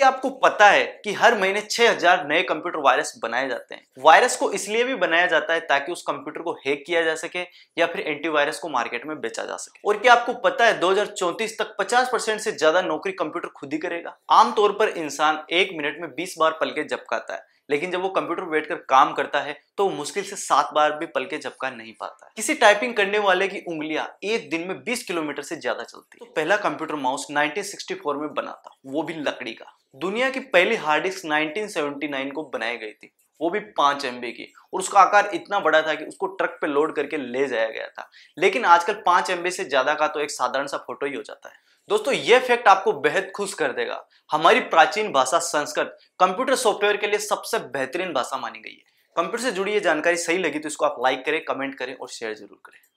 क्या आपको पता है कि हर महीने 6000 नए कंप्यूटर वायरस बनाए जाते हैं वायरस को इसलिए भी बनाया जाता है ताकि उस कंप्यूटर को हैक किया जा सके या फिर एंटीवायरस को मार्केट में बेचा जा सके और क्या आपको पता है 2034 तक 50 परसेंट से ज्यादा नौकरी कंप्यूटर खुद ही करेगा आमतौर पर इंसान एक मिनट में बीस बार पलके झपकाता है लेकिन जब वो कंप्यूटर बैठ कर काम करता है तो वो मुश्किल से सात बार भी पलके झपका नहीं पाता है किसी टाइपिंग करने वाले की उंगलियां एक दिन में 20 किलोमीटर से ज्यादा चलती है तो पहला कंप्यूटर माउस 1964 में बना था वो भी लकड़ी का दुनिया की पहली हार्ड डिस्क 1979 को बनाई गई थी वो भी पांच एम की और उसका आकार इतना बड़ा था कि उसको ट्रक पे लोड करके ले जाया गया था लेकिन आजकल पांच एम से ज्यादा का तो एक साधारण सा फोटो ही हो जाता है दोस्तों ये फैक्ट आपको बेहद खुश कर देगा हमारी प्राचीन भाषा संस्कृत कंप्यूटर सॉफ्टवेयर के लिए सबसे बेहतरीन भाषा मानी गई है कंप्यूटर से जुड़ी ये जानकारी सही लगी तो इसको आप लाइक करें कमेंट करें और शेयर जरूर करें